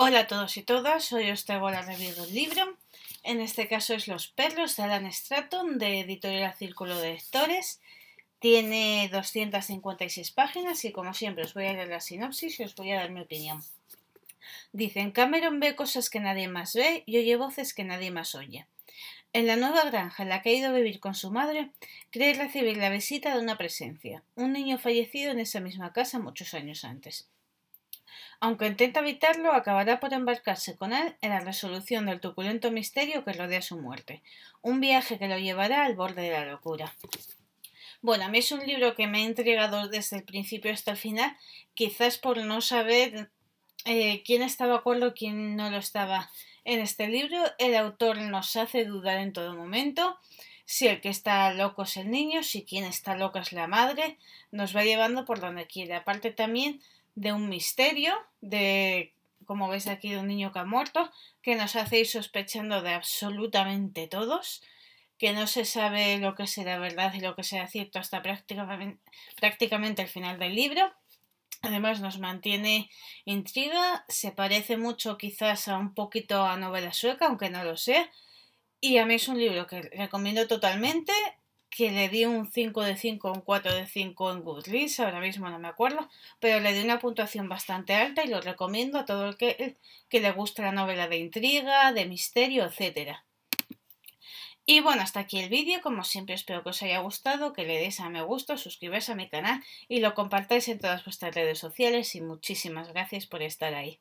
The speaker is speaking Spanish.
Hola a todos y todas, hoy os traigo la del libro. En este caso es Los perros de Alan Stratton de Editorial Círculo de Lectores. Tiene 256 páginas y como siempre os voy a leer la sinopsis y os voy a dar mi opinión. Dicen, Cameron ve cosas que nadie más ve y oye voces que nadie más oye. En la nueva granja en la que ha ido a vivir con su madre, cree recibir la visita de una presencia, un niño fallecido en esa misma casa muchos años antes. Aunque intenta evitarlo, acabará por embarcarse con él en la resolución del tuculento misterio que rodea su muerte, un viaje que lo llevará al borde de la locura. Bueno, a mí es un libro que me ha entregado desde el principio hasta el final, quizás por no saber eh, quién estaba de acuerdo, quién no lo estaba. En este libro el autor nos hace dudar en todo momento si el que está loco es el niño, si quien está loca es la madre, nos va llevando por donde quiere. Aparte también de un misterio, de, como veis aquí, de un niño que ha muerto, que nos hace ir sospechando de absolutamente todos, que no se sabe lo que será verdad y lo que será cierto hasta prácticamente, prácticamente el final del libro. Además nos mantiene intriga, se parece mucho quizás a un poquito a novela sueca, aunque no lo sea Y a mí es un libro que recomiendo totalmente que le di un 5 de 5, un 4 de 5 en Goodreads, ahora mismo no me acuerdo, pero le di una puntuación bastante alta y lo recomiendo a todo el que, que le guste la novela de intriga, de misterio, etcétera. Y bueno, hasta aquí el vídeo, como siempre espero que os haya gustado, que le deis a me gusta, suscribáis a mi canal y lo compartáis en todas vuestras redes sociales y muchísimas gracias por estar ahí.